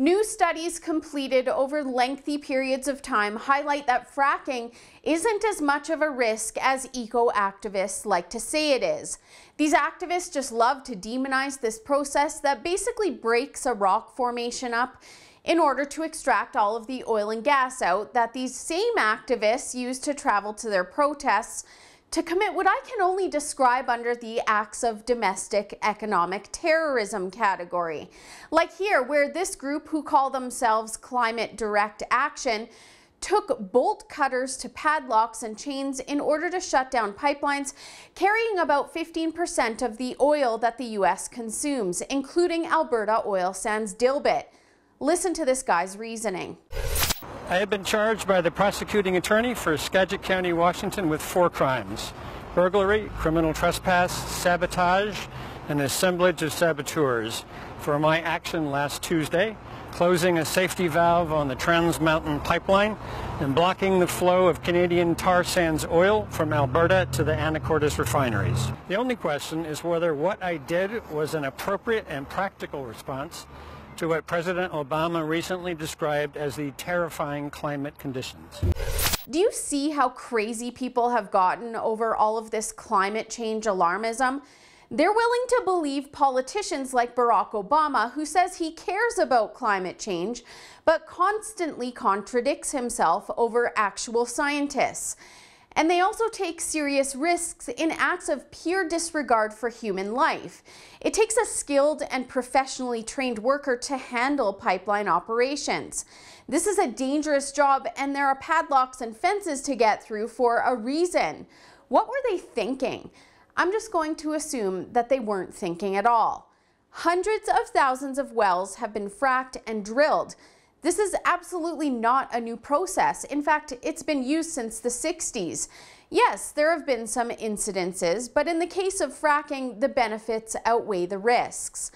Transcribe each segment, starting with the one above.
New studies completed over lengthy periods of time highlight that fracking isn't as much of a risk as eco activists like to say it is. These activists just love to demonize this process that basically breaks a rock formation up in order to extract all of the oil and gas out that these same activists use to travel to their protests to commit what I can only describe under the acts of domestic economic terrorism category. Like here, where this group, who call themselves Climate Direct Action, took bolt cutters to padlocks and chains in order to shut down pipelines, carrying about 15% of the oil that the U.S. consumes, including Alberta oil sands Dilbit. Listen to this guy's reasoning. I have been charged by the prosecuting attorney for Skagit County, Washington with four crimes. Burglary, criminal trespass, sabotage, and assemblage of saboteurs for my action last Tuesday, closing a safety valve on the Trans Mountain Pipeline and blocking the flow of Canadian tar sands oil from Alberta to the Anacortes refineries. The only question is whether what I did was an appropriate and practical response to what President Obama recently described as the terrifying climate conditions. Do you see how crazy people have gotten over all of this climate change alarmism? They're willing to believe politicians like Barack Obama, who says he cares about climate change, but constantly contradicts himself over actual scientists. And they also take serious risks in acts of pure disregard for human life. It takes a skilled and professionally trained worker to handle pipeline operations. This is a dangerous job and there are padlocks and fences to get through for a reason. What were they thinking? I'm just going to assume that they weren't thinking at all. Hundreds of thousands of wells have been fracked and drilled. This is absolutely not a new process. In fact, it's been used since the 60s. Yes, there have been some incidences, but in the case of fracking, the benefits outweigh the risks.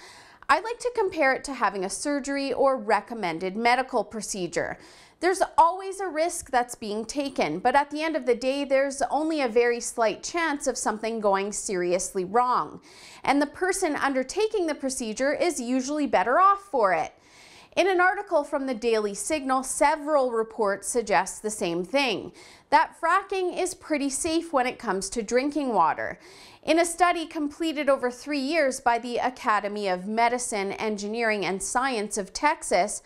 I like to compare it to having a surgery or recommended medical procedure. There's always a risk that's being taken, but at the end of the day, there's only a very slight chance of something going seriously wrong. And the person undertaking the procedure is usually better off for it. In an article from the Daily Signal, several reports suggest the same thing, that fracking is pretty safe when it comes to drinking water. In a study completed over three years by the Academy of Medicine, Engineering, and Science of Texas,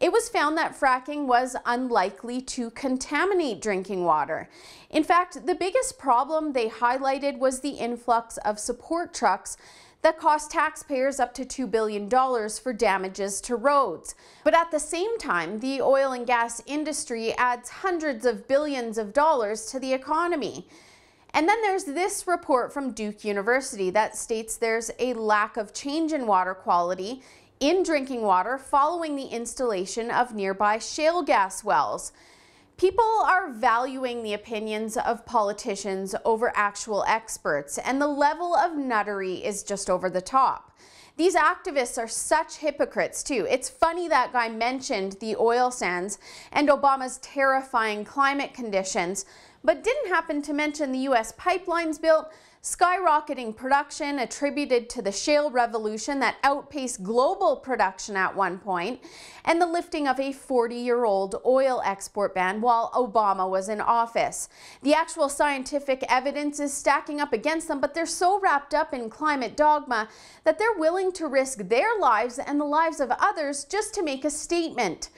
it was found that fracking was unlikely to contaminate drinking water. In fact, the biggest problem they highlighted was the influx of support trucks that cost taxpayers up to $2 billion for damages to roads. But at the same time, the oil and gas industry adds hundreds of billions of dollars to the economy. And then there's this report from Duke University that states there's a lack of change in water quality in drinking water following the installation of nearby shale gas wells. People are valuing the opinions of politicians over actual experts, and the level of nuttery is just over the top. These activists are such hypocrites, too. It's funny that guy mentioned the oil sands and Obama's terrifying climate conditions, but didn't happen to mention the U.S. pipelines built, skyrocketing production attributed to the shale revolution that outpaced global production at one point, and the lifting of a 40-year-old oil export ban while Obama was in office. The actual scientific evidence is stacking up against them, but they're so wrapped up in climate dogma that they're willing to risk their lives and the lives of others just to make a statement.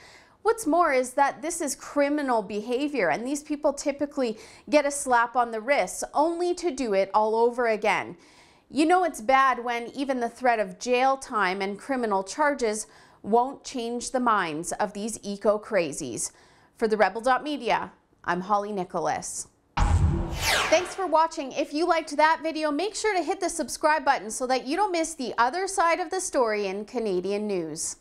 What's more is that this is criminal behavior and these people typically get a slap on the wrist only to do it all over again. You know it's bad when even the threat of jail time and criminal charges won't change the minds of these eco-crazies. For the Rebel.media, I'm Holly Nicholas. Thanks for watching. If you liked that video, make sure to hit the subscribe button so that you don't miss the other side of the story in Canadian news.